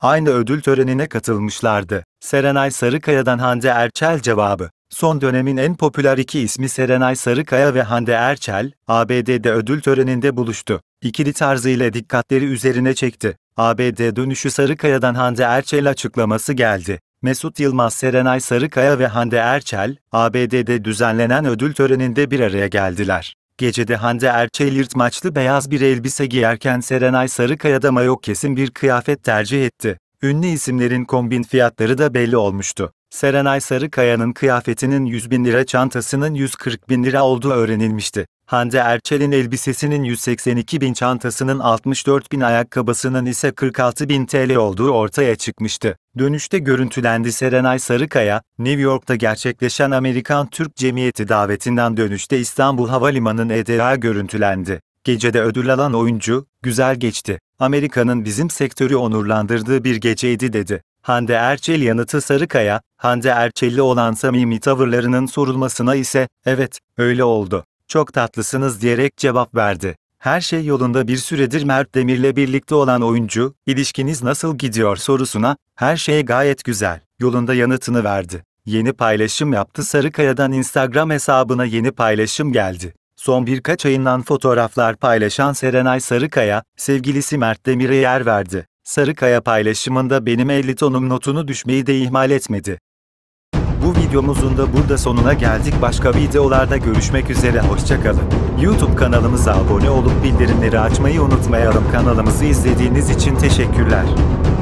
aynı ödül törenine katılmışlardı. Serenay Sarıkaya'dan Hande Erçel cevabı Son dönemin en popüler iki ismi Serenay Sarıkaya ve Hande Erçel, ABD'de ödül töreninde buluştu. İkili tarzıyla dikkatleri üzerine çekti. ABD dönüşü Sarıkaya'dan Hande Erçel açıklaması geldi. Mesut Yılmaz Serenay Sarıkaya ve Hande Erçel, ABD'de düzenlenen ödül töreninde bir araya geldiler. Gecede Hande Erçel yırtmaçlı beyaz bir elbise giyerken Serenay Sarıkaya'da mayo kesim bir kıyafet tercih etti. Ünlü isimlerin kombin fiyatları da belli olmuştu. Serenay Sarıkaya'nın kıyafetinin 100 bin lira çantasının 140 bin lira olduğu öğrenilmişti. Hande Erçel'in elbisesinin 182 bin çantasının 64 bin ayakkabısının ise 46 bin TL olduğu ortaya çıkmıştı. Dönüşte görüntülendi Serenay Sarıkaya, New York'ta gerçekleşen Amerikan Türk Cemiyeti davetinden dönüşte İstanbul Havalimanı'nın EDA görüntülendi. Gecede ödül alan oyuncu, güzel geçti. Amerika'nın bizim sektörü onurlandırdığı bir geceydi dedi. Hande Erçel yanıtı Sarıkaya, Hande Erçel'li olan samimi tavırlarının sorulmasına ise, evet, öyle oldu çok tatlısınız diyerek cevap verdi. Her şey yolunda bir süredir Mert Demir'le birlikte olan oyuncu, ilişkiniz nasıl gidiyor sorusuna, her şey gayet güzel, yolunda yanıtını verdi. Yeni paylaşım yaptı Sarıkaya'dan Instagram hesabına yeni paylaşım geldi. Son birkaç ayından fotoğraflar paylaşan Serenay Sarıkaya, sevgilisi Mert Demir'e yer verdi. Sarıkaya paylaşımında benim 50 tonum notunu düşmeyi de ihmal etmedi. Bu videomuzun da burada sonuna geldik. Başka videolarda görüşmek üzere. Hoşçakalın. YouTube kanalımıza abone olup bildirimleri açmayı unutmayalım. Kanalımızı izlediğiniz için teşekkürler.